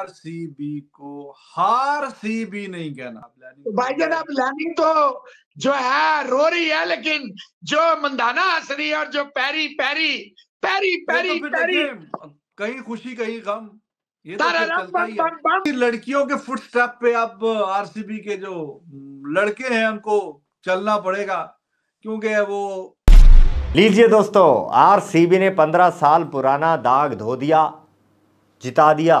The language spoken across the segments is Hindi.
आरसीबी को हार सी बी नहीं कहना तो भाई जान आप लैनिंग तो जो है रो रही है लेकिन जो मंदाना हंस रही है और जो पैरी पैरी पैरी पैरी तो पैरी कहीं खुशी कहीं गम ये तो लड़कियों के फुटस्टेप पे अब आरसीबी के जो लड़के हैं उनको चलना पड़ेगा क्योंकि वो लीजिए दोस्तों आरसीबी ने 15 साल पुराना दाग धो दिया जिता दिया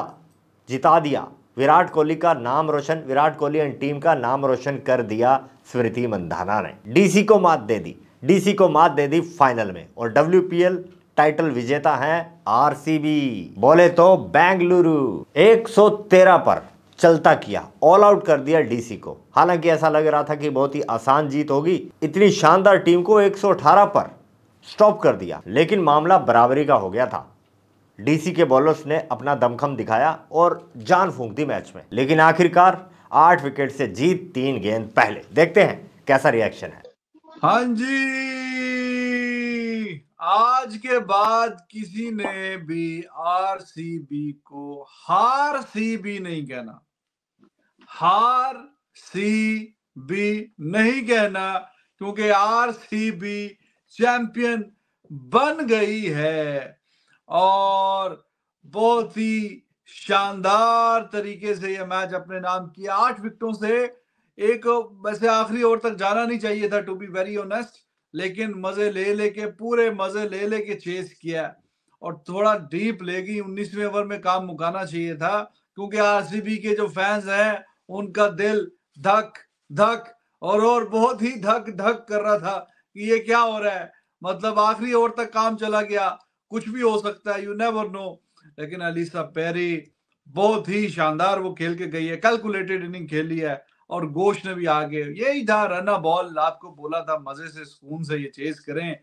जिता दिया विराट कोहली का नाम रोशन विराट कोहली एंड टीम का नाम रोशन कर दिया स्मृति मंधाना ने डीसी को मात दे दी डीसी को मात दे दी फाइनल में और डब्ल्यू टाइटल विजेता है आरसीबी बोले तो बेंगलुरु 113 पर चलता किया ऑल आउट कर दिया डीसी को हालांकि ऐसा लग रहा था कि बहुत ही आसान जीत होगी इतनी शानदार टीम को 118 पर स्टॉप कर दिया लेकिन मामला बराबरी का हो गया था डीसी के बॉलर्स ने अपना दमखम दिखाया और जान फूंक दी मैच में लेकिन आखिरकार आठ विकेट से जीत तीन गेंद पहले देखते हैं कैसा रिएक्शन है हाँ जी आज के बाद किसी ने भी आरसीबी को हार सी बी नहीं कहना हार सी बी नहीं कहना क्योंकि आरसीबी चैंपियन बन गई है और बहुत ही शानदार तरीके से यह मैच अपने नाम किया आठ विकेटों से एक वैसे आखिरी ओवर तक जाना नहीं चाहिए था टू बी वेरी ऑनेस्ट लेकिन मजे ले लेके पूरे मजे ले लेके चेस किया और थोड़ा डीप लेगी उन्नीसवें ओवर में काम मुकाना चाहिए था क्योंकि आरसीबी के जो फैंस हैं उनका दिल धक धक और और बहुत ही धक धक कर रहा था कि ये क्या हो रहा है मतलब आखिरी ओवर तक काम चला गया कुछ भी हो सकता है यू नेवर नो लेकिन अलीसा पेरी बहुत ही शानदार वो खेल के गई है कैलकुलेटेड इनिंग खेली है और गोश ने भी आगे यही था रना बॉल आपको बोला था मजे से सुकून से ये चेज करें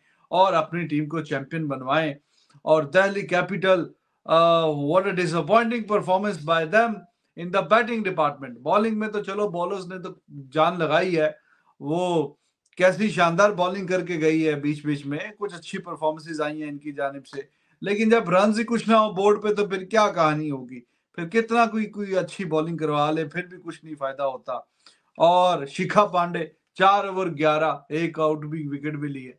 और अपनी टीम को चैंपियन बनवाएं और Delhi capital what a disappointing performance by them in the batting department bowling में तो चलो बॉलर्स ने तो जान लगाई है वो कैसी शानदार बॉलिंग करके गई है बीच बीच में कुछ अच्छी परफॉर्मेंसेज आई हैं इनकी जानब से लेकिन जब रन ही कुछ ना हो बोर्ड पे तो फिर क्या कहानी होगी फिर कितना कोई कोई अच्छी बॉलिंग करवा ले फिर भी कुछ नहीं फायदा होता और शिखा पांडे चार ओवर ग्यारह एक आउट भी विकेट भी लिए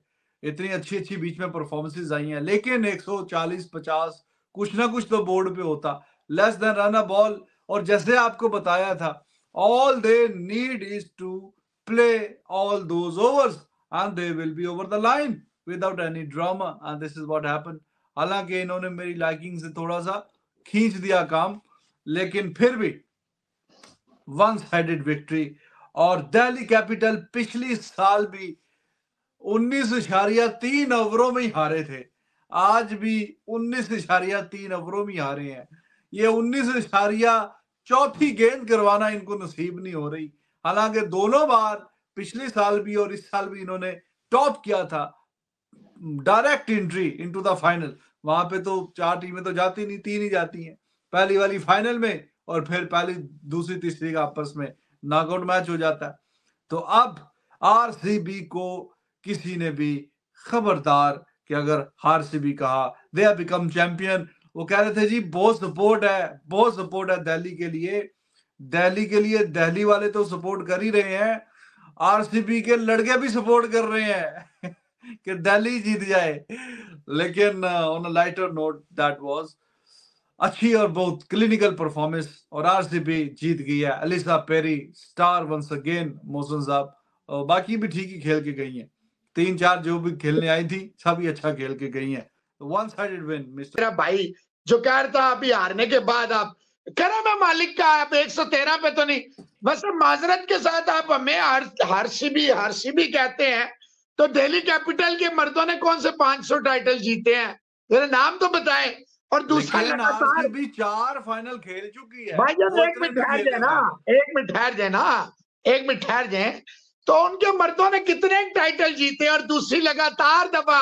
इतनी अच्छी अच्छी बीच में परफॉर्मेंसेज आई हैं लेकिन 140 50 कुछ ना कुछ तो बोर्ड पे होता less than run a ball और जैसे आपको बताया था all they need is to play all those overs and they will be over the line without any drama. And this is what happened. हालांकि इन्होंने मेरी लाइकिंग से थोड़ा सा खींच दिया काम लेकिन फिर भी वंस हेडेड विक्ट्री और दिल्ली कैपिटल पिछली साल भी उन्नीस इशारिया तीन ओवरों में ही हारे थे आज भी उन्नीस इशारिया तीन ओवरों में हारे हैं ये उन्नीस इशारिया चौथी गेंद करवाना इनको नसीब नहीं हो रही हालांकि दोनों बार पिछले साल भी और इस साल भी इन्होंने टॉप किया था direct entry into the final वहां पे तो चार टीमें तो जाती नहीं तीन ही जाती हैं पहली वाली फाइनल में और फिर पहली दूसरी तीसरी का आपस में नॉकआउट मैच हो जाता है तो अब बी को किसी ने भी खबरदार कि अगर हार से भी कहा दे बिकम चैंपियन वो कह रहे थे जी बहुत सपोर्ट है बहुत सपोर्ट है दिल्ली के लिए दिल्ली के लिए दिल्ली वाले तो सपोर्ट कर ही रहे हैं आरसीबी के लड़के भी सपोर्ट कर रहे हैं कि दिल्ली जीत जाए लेकिन on a lighter note that was अच्छी और बहुत क्लिनिकल परफॉर्मेंस और आरसीबी जीत गई है Alyssa Perry star once again मोसन साहब बाकी भी ठीक ही खेल के गई हैं तीन चार जो भी खेलने आई थी सब ही अच्छा खेल के गई हैं वन साइडेड विन मिस्टर भाई जो कह रहा था अभी हारने के बाद आप करे मैं मालिक का आप एक सौ तेरह पे तो नहीं बस माजरत के साथ आप हमें भी हर्षिबी भी कहते हैं तो दिल्ली कैपिटल के मर्दों ने कौन से 500 टाइटल जीते हैं मेरे नाम तो बताए और दूसरा लगातार भी चार फाइनल खेल चुकी है भाई जब एक मिनट ठहर जाए ना एक मिनट ठहर जाए ना एक मिनट ठहर जाए तो उनके मर्दों ने कितने टाइटल जीते और दूसरी लगातार दफा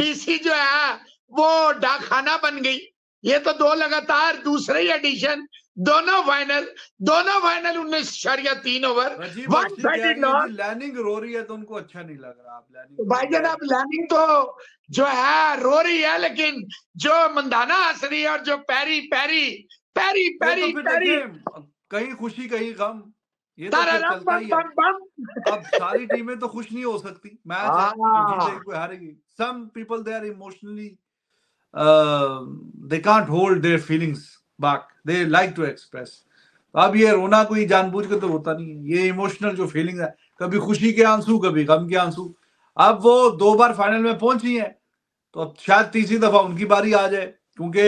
डीसी जो है वो डाकखाना बन गई ये तो दो लगातार दूसरे ही एडिशन दोनों फाइनल दोनों फाइनल उन्नीस शरिया तीन over one sided loss Lanning रो रही है तो उनको अच्छा नहीं लग रहा भाई जान आप लैनिंग तो जो है रो रही है लेकिन जो मंदाना हंस रही है और जो पैरी पैरी पैरी पैरी तो पैरी कहीं खुशी कहीं गम ये तो चलता ही है अब सारी टीमें तो खुश नहीं हो सकती मैच हाँ। हारेगी some people they are emotionally they can't hold their feelings back they like to express अब ये रोना कोई जानबूझ के तो होता नहीं है ये इमोशनल जो फीलिंग है कभी खुशी के आंसू कभी गम के आंसू अब वो दो बार फाइनल में पहुंची है तो अब शायद तीसरी दफा उनकी बारी आ जाए क्योंकि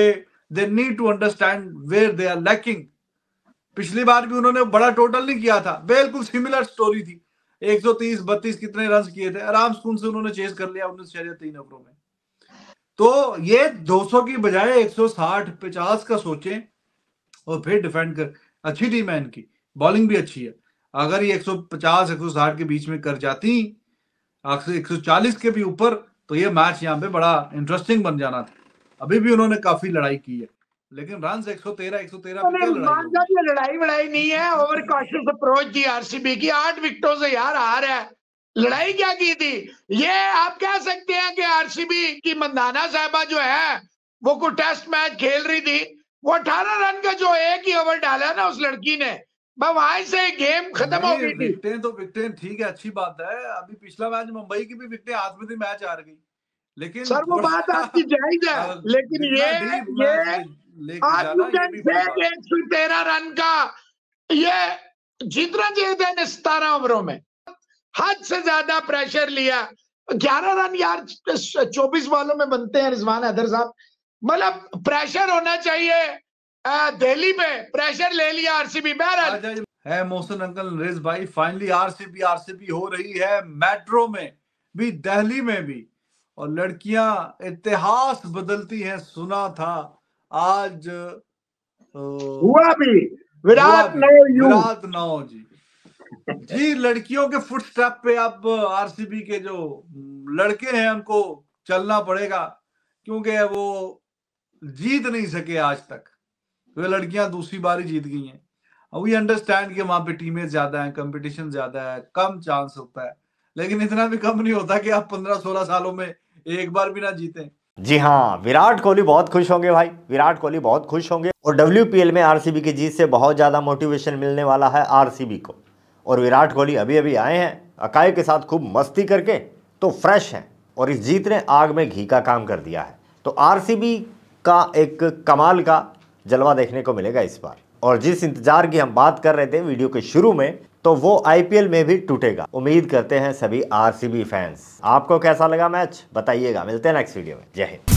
they need to understand where they are lacking पिछली बार भी उन्होंने बड़ा टोटल नहीं किया था बिल्कुल सिमिलर स्टोरी थी 130 32 कितने रन किए थे आराम सुकून से उन्होंने चेस कर लिया उन्नीस शहर तीन ओवरों में तो ये 200 की बजाय 160 50 का सोचें और फिर डिफेंड कर अच्छी टीम है इनकी बॉलिंग भी अच्छी है अगर ये 150 160 के बीच में कर जाती 140 के भी ऊपर तो ये मैच यहाँ पे बड़ा इंटरेस्टिंग बन जाना था अभी भी उन्होंने काफी लड़ाई की है लेकिन रन 113 113 तेरह लड़ाई लड़ाई नहीं है ओवर कॉशियस अप्रोच जी आरसीबी की आठ विकेटों से यार आ रहा है लड़ाई क्या की थी ये आप कह सकते हैं कि आरसीबी की मंदाना साहबा जो है वो को टेस्ट मैच खेल रही थी वो अठारह रन का जो एक ही ओवर डाला ना उस लड़की ने वहां से गेम खत्म हो गई विकटें तो विकटें ठीक है अच्छी बात है अभी पिछला मैच मुंबई की भी विकटें हाथ में थी मैच आ गई लेकिन सर वो बात आपकी जायज है लेकिन ये ये एक सौ तेरह रन का ये जितना चाहिए सतारह ओवरों में हद से ज्यादा प्रेशर लिया ग्यारह रन यार चौबीस बॉलों में बनते हैं रिजवान हैदर साहब मतलब प्रेशर होना चाहिए दिल्ली में प्रेशर ले लिया आरसीबी बहरहाल है मोहसिन अंकल नरेश भाई फाइनली आरसीबी आरसीबी हो रही है मेट्रो में भी दिल्ली में भी और लड़कियां इतिहास बदलती हैं सुना था आज हुआ भी विराट नौ विराट नौ जी जी लड़कियों के फुटस्टेप पे अब आरसीबी के जो लड़के हैं उनको चलना पड़ेगा क्योंकि वो जीत नहीं सके आज तक वे लड़कियां दूसरी बार ही जीत गई हैं वी अंडरस्टैंड कि वहां पे टीमें ज्यादा हैं कंपटीशन ज्यादा है कम चांस होता है लेकिन इतना भी कम नहीं होता कि आप पंद्रह सोलह सालों में एक बार भी ना जीते जी हाँ विराट कोहली बहुत खुश होंगे भाई विराट कोहली बहुत खुश होंगे और डब्ल्यू में आरसीबी की जीत से बहुत ज्यादा मोटिवेशन मिलने वाला है आरसीबी को और विराट कोहली अभी अभी आए हैं अकाय के साथ खूब मस्ती करके तो फ्रेश हैं और इस जीत ने आग में घी का काम कर दिया है तो आरसीबी का एक कमाल का जलवा देखने को मिलेगा इस बार और जिस इंतजार की हम बात कर रहे थे वीडियो के शुरू में तो वो आईपीएल में भी टूटेगा उम्मीद करते हैं सभी आरसीबी फैंस आपको कैसा लगा मैच बताइएगा मिलते हैं नेक्स्ट वीडियो में जय हिंद